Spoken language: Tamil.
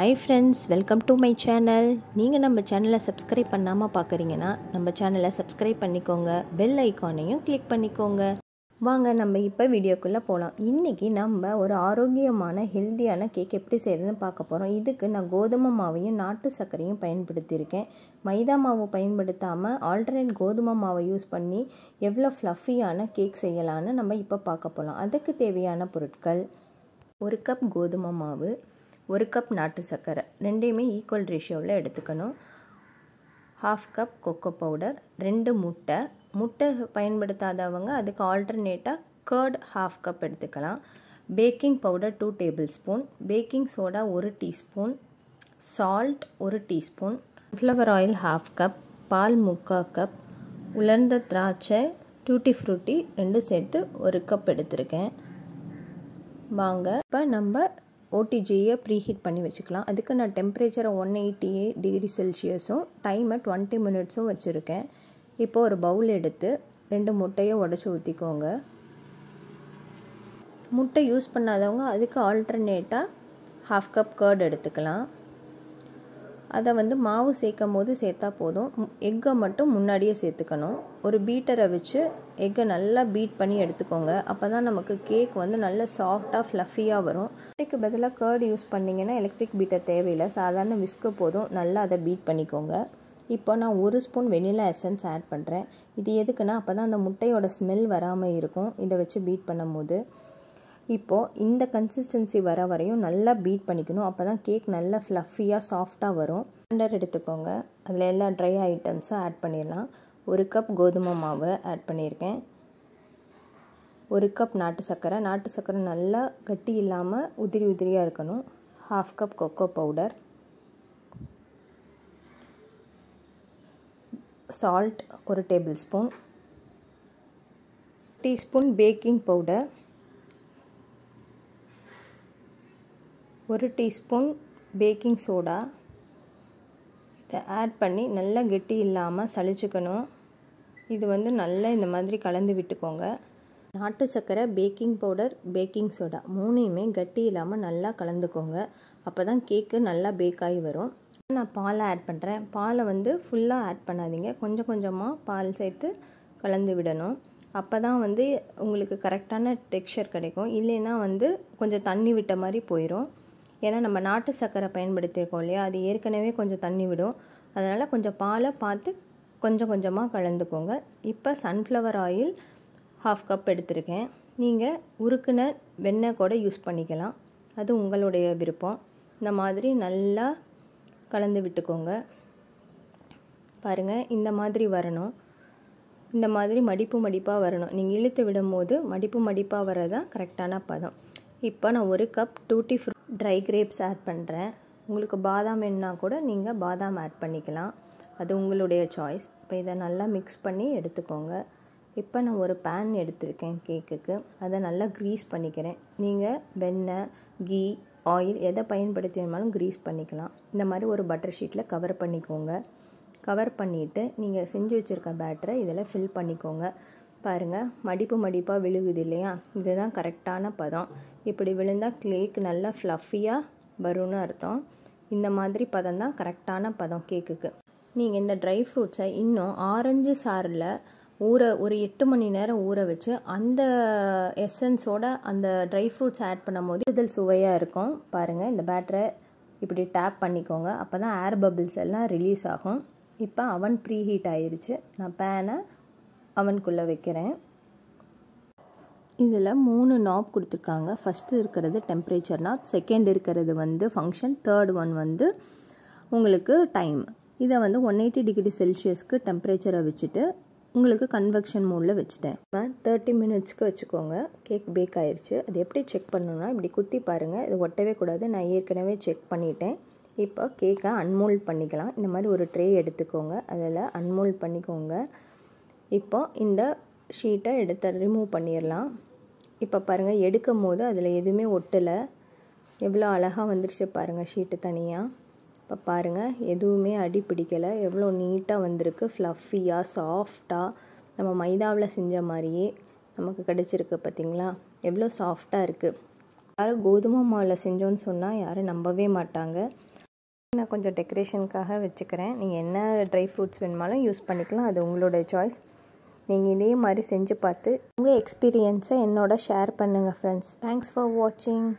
hi friends welcome to my channel நீங்கள் நம்ம சேனலை சப்ஸ்கிரைப் பண்ணாமல் பார்க்குறீங்கன்னா நம்ம சேனலை சப்ஸ்கிரைப் பண்ணிக்கோங்க பெல் ஐக்கானையும் கிளிக் பண்ணிக்கோங்க வாங்க நம்ம இப்போ வீடியோக்குள்ளே போகலாம் இன்றைக்கி நம்ம ஒரு ஆரோக்கியமான ஹெல்த்தியான கேக் எப்படி செய்யறதுன்னு பார்க்க போகிறோம் இதுக்கு நான் கோதுமை மாவையும் நாட்டு சர்க்கரையும் பயன்படுத்தியிருக்கேன் மைதா மாவு பயன்படுத்தாமல் ஆல்டர்னேட் கோதுமை மாவை யூஸ் பண்ணி எவ்வளோ ஃப்ளஃபியான கேக் செய்யலான்னு நம்ம இப்போ பார்க்க போகலாம் அதுக்கு தேவையான பொருட்கள் ஒரு கப் கோதுமை மாவு ஒரு கப் நாட்டு சர்க்கரை ரெண்டையுமே ஈக்குவல் ரேஷியோவில் எடுத்துக்கணும் ஹாஃப் கப் கொக்கோ பவுடர் ரெண்டு முட்டை முட்டை பயன்படுத்தாதவங்க அதுக்கு ஆல்டர்னேட்டாக கர்ட் ஹாஃப் கப் எடுத்துக்கலாம் baking powder two tablespoon baking soda ஒரு டீஸ்பூன் சால்ட் ஒரு teaspoon flour oil half cup பால் முக்கால் கப் உலர்ந்த திராட்சை டூட்டி ஃப்ரூட்டி ரெண்டும் சேர்த்து ஒரு கப் எடுத்திருக்கேன் வாங்க இப்போ நம்ம ஓடிஜியை ப்ரீஹீட் பண்ணி வச்சுக்கலாம் அதுக்கு நான் டெம்பரேச்சரை ஒன் எயிட்டி டிகிரி செல்சியஸும் டைமை டுவெண்ட்டி மினிட்ஸும் வச்சுருக்கேன் இப்போது ஒரு பவுல் எடுத்து ரெண்டு முட்டையை உடச்சி ஊற்றிக்கோங்க முட்டை யூஸ் பண்ணாதவங்க அதுக்கு ஆல்டர்னேட்டாக ஹாஃப் கப் கர்டு எடுத்துக்கலாம் அதை வந்து மாவு சேர்க்கும் போது சேர்த்தா போதும் எக்கை மட்டும் முன்னாடியே சேர்த்துக்கணும் ஒரு பீட்டரை வச்சு எக்கை நல்லா பீட் பண்ணி எடுத்துக்கோங்க அப்போ தான் நமக்கு கேக் வந்து நல்ல சாஃப்டாக ஃப்ளஃபியாக வரும் எலக்ட்ரிக்கு பதிலாக கேர்டு யூஸ் பண்ணிங்கன்னா எலக்ட்ரிக் பீட்டர் தேவையில்லை சாதாரண விஸ்க்கு போதும் நல்லா அதை பீட் பண்ணிக்கோங்க இப்போ நான் ஒரு ஸ்பூன் வெனிலா எசன்ஸ் ஆட் பண்ணுறேன் இது எதுக்குன்னா அப்போ தான் அந்த முட்டையோட ஸ்மெல் வராமல் இருக்கும் இதை வச்சு பீட் பண்ணும் போது இப்போது இந்த கன்சிஸ்டன்சி வர வரையும் நல்லா பீட் பண்ணிக்கணும் அப்போ தான் கேக் நல்லா ஃப்ளஃபியாக சாஃப்டாக வரும் ஸ்டாண்டர் எடுத்துக்கோங்க அதில் எல்லா ட்ரை ஐட்டம்ஸும் ஆட் பண்ணிடலாம் ஒரு கப் கோதுமை மாவு ஆட் பண்ணியிருக்கேன் ஒரு கப் நாட்டு சர்க்கரை நாட்டு சர்க்கரை நல்லா கட்டி இல்லாமல் உதிரி உதிரியாக இருக்கணும் half cup cocoa powder salt ஒரு tablespoon teaspoon baking powder ஒரு டீஸ்பூன் பேக்கிங் சோடா இதை ஆட் பண்ணி நல்லா கெட்டி இல்லாமல் சளிச்சுக்கணும் இது வந்து நல்லா இந்த மாதிரி கலந்து விட்டுக்கோங்க நாட்டு சர்க்கரை பேக்கிங் பவுடர் பேக்கிங் சோடா மூணையுமே கட்டி இல்லாமல் நல்லா கலந்துக்கோங்க அப்போ தான் கேக்கு நல்லா பேக் ஆகி வரும் நான் பாலை ஆட் பண்ணுறேன் பாலை வந்து ஃபுல்லாக ஆட் பண்ணாதீங்க கொஞ்சம் கொஞ்சமாக பால் சேர்த்து கலந்து விடணும் அப்போ தான் வந்து உங்களுக்கு கரெக்டான டெக்ஸ்சர் கிடைக்கும் இல்லைன்னா வந்து கொஞ்சம் தண்ணி விட்ட மாதிரி போயிடும் ஏன்னா நம்ம நாட்டு சர்க்கரை பயன்படுத்தியிருக்கோம் இல்லையா அது ஏற்கனவே கொஞ்சம் தண்ணி விடும் அதனால் கொஞ்சம் பாலை பார்த்து கொஞ்சம் கொஞ்சமாக கலந்துக்கோங்க இப்போ சன்ஃப்ளவர் ஆயில் ஹாஃப் கப் எடுத்திருக்கேன் நீங்கள் உருக்குன வெண்ணெய் கூட யூஸ் பண்ணிக்கலாம் அது உங்களுடைய விருப்பம் இந்த மாதிரி நல்லா கலந்து விட்டுக்கோங்க பாருங்கள் இந்த மாதிரி வரணும் இந்த மாதிரி மடிப்பு மடிப்பாக வரணும் நீங்கள் இழுத்து விடும்போது மடிப்பு மடிப்பாக வரதான் கரெக்டான பதம் இப்போ நான் ஒரு cup tutti frutti dry grapes add பண்ணுறேன் உங்களுக்கு பாதாம் வேணுன்னா கூட நீங்கள் பாதாம் ஆட் பண்ணிக்கலாம் அது உங்களுடைய சாய்ஸ் இப்போ இதை நல்லா மிக்ஸ் பண்ணி எடுத்துக்கோங்க இப்போ நான் ஒரு பேன் எடுத்திருக்கேன் கேக்குக்கு அதை நல்லா க்ரீஸ் பண்ணிக்கிறேன் நீங்கள் வெண்ணெய் கீ ஆயில் எதை பயன்படுத்தி வேணாலும் க்ரீஸ் பண்ணிக்கலாம் இந்த மாதிரி ஒரு பட்டர் ஷீட்டில் கவர் பண்ணிக்கோங்க கவர் பண்ணிவிட்டு நீங்கள் செஞ்சு வச்சுருக்க பேட்டரை இதில் ஃபில் பண்ணிக்கோங்க பாருங்கள் மடிப்பு மடிப்பாக விழுகுது இல்லையா இதுதான் கரெக்டான பதம் இப்படி விழுந்தால் கேக்கு நல்லா ஃப்ளஃபியாக வரும்னு அர்த்தம் இந்த மாதிரி பதம் தான் கரெக்டான பதம் கேக்குக்கு நீங்கள் இந்த ட்ரை ஃப்ரூட்ஸை இன்னும் ஆரஞ்சு சாரில் ஊற ஒரு எட்டு மணி நேரம் ஊற வச்சு அந்த எசன்ஸோட அந்த ட்ரை ஃப்ரூட்ஸ் ஆட் பண்ணும் போது இதில் சுவையாக இருக்கும் பாருங்கள் இந்த பேட்டரை இப்படி டேப் பண்ணிக்கோங்க அப்போ தான் ஏர் பபிள்ஸ் எல்லாம் ரிலீஸ் ஆகும் இப்போ அவன் ப்ரீ ஹீட் ஆயிடுச்சு நான் பேனை அவனுக்குள்ளே வைக்கிறேன் இதில் மூணு நாப் கொடுத்துருக்காங்க ஃபஸ்ட்டு இருக்கிறது டெம்பரேச்சர் நாப் செகண்ட் இருக்கிறது வந்து ஃபங்க்ஷன் தேர்ட் ஒன் வந்து உங்களுக்கு டைம் இதை வந்து ஒன் எயிட்டி டிகிரி செல்சியஸ்க்கு டெம்பரேச்சரை வச்சுட்டு உங்களுக்கு கன்வெக்ஷன் மூடில் வச்சுட்டேன் இப்போ தேர்ட்டி மினிட்ஸ்க்கு வச்சுக்கோங்க கேக் பேக் ஆயிடுச்சு அது எப்படி செக் பண்ணணும்னா இப்படி குத்தி பாருங்கள் இது ஒட்டவே கூடாது நான் ஏற்கனவே செக் பண்ணிட்டேன் இப்போ கேக்கை அன்மோல்ட் பண்ணிக்கலாம் இந்த மாதிரி ஒரு ட்ரே எடுத்துக்கோங்க அதில் அன்மோல்ட் பண்ணிக்கோங்க இப்போ இந்த ஷீட்டை எடுத்து ரிமூவ் பண்ணிடலாம் இப்போ பாருங்கள் எடுக்கும் போது அதில் எதுவுமே ஒட்டலை எவ்வளோ அழகாக வந்துருச்சு பாருங்கள் ஷீட்டு தனியாக இப்போ பாருங்கள் எதுவுமே அடி பிடிக்கலை எவ்வளோ நீட்டாக வந்திருக்கு ஃப்ளஃபியாக சாஃப்டாக நம்ம மைதாவில் செஞ்ச மாதிரியே நமக்கு கிடச்சிருக்கு பார்த்திங்களா எவ்வளோ சாஃப்டாக இருக்குது யாரும் கோதுமை மாவில் செஞ்சோன்னு சொன்னால் யாரும் நம்பவே மாட்டாங்க நான் கொஞ்சம் டெக்கரேஷனுக்காக வச்சுக்கிறேன் நீங்கள் என்ன ட்ரை ஃப்ரூட்ஸ் வேணுமாலும் யூஸ் பண்ணிக்கலாம் அது உங்களோட சாய்ஸ் நீங்கள் இதே மாதிரி செஞ்சு பார்த்து உங்கள் எக்ஸ்பீரியன்ஸை என்னோட ஷேர் பண்ணுங்கள் ஃப்ரெண்ட்ஸ் தேங்க்ஸ் ஃபார் வாட்சிங்